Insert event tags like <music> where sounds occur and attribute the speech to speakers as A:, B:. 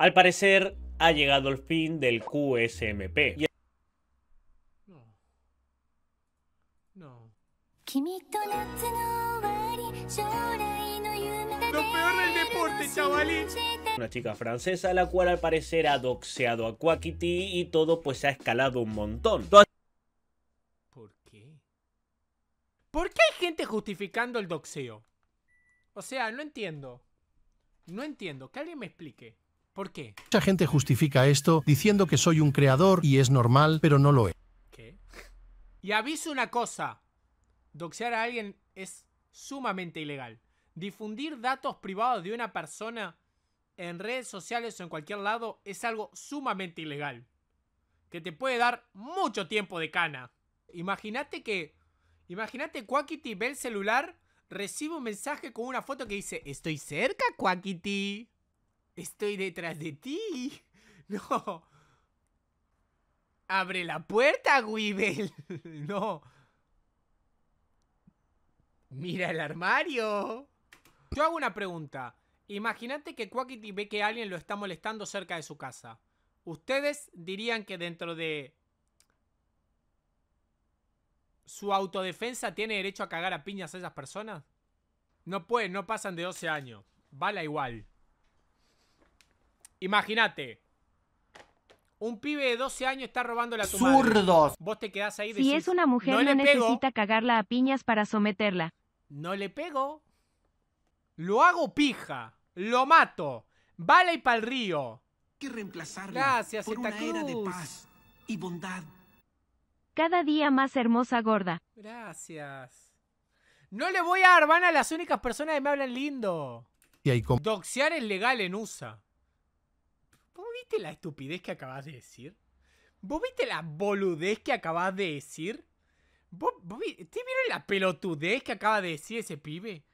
A: Al parecer, ha llegado el fin del QSMP. no. No. Lo peor del deporte, chavalín. Una chica francesa, la cual al parecer ha doxeado a Quackity y todo pues ha escalado un montón. ¿Por qué? ¿Por qué hay gente justificando el doxeo?
B: O sea, no entiendo. No entiendo. Que alguien me explique. ¿Por qué? Mucha gente justifica esto diciendo que soy un creador y es normal, pero no lo es. ¿Qué? Y aviso una cosa. Doxear a alguien es sumamente ilegal. Difundir datos privados de una persona en redes sociales o en cualquier lado es algo sumamente ilegal. Que te puede dar mucho tiempo de cana. Imagínate que. Imagínate Quackity ve el celular, recibe un mensaje con una foto que dice: Estoy cerca, Quackity. Estoy detrás de ti. <laughs> No. Abre la puerta, Weevil. <laughs> No. Mira el armario. Yo hago una pregunta. Imagínate que Quackity ve que alguien lo está molestando cerca de su casa. ¿Ustedes dirían que dentro de su autodefensa tiene derecho a cagar a piñas a esas personas? No puede, no pasan de 12 años. Bala igual. Imagínate. Un pibe de 12 años está robando la ¡Zurdos! Vos te quedás ahí Si es una mujer no, necesita
A: cagarla a piñas para someterla.
B: No le pego. Lo hago pija. Lo mato. Vale y pa'l río. Gracias, por una de y bondad.
A: Cada día más hermosa gorda.
B: Gracias.
A: No le voy a van a las
B: únicas personas que me hablan lindo. Y hay Doxear es legal en USA viste la estupidez que acabas de decir? ¿Vos viste la boludez que acabas de decir? ¿Vos, vos, viste la pelotudez que acaba de decir ese pibe?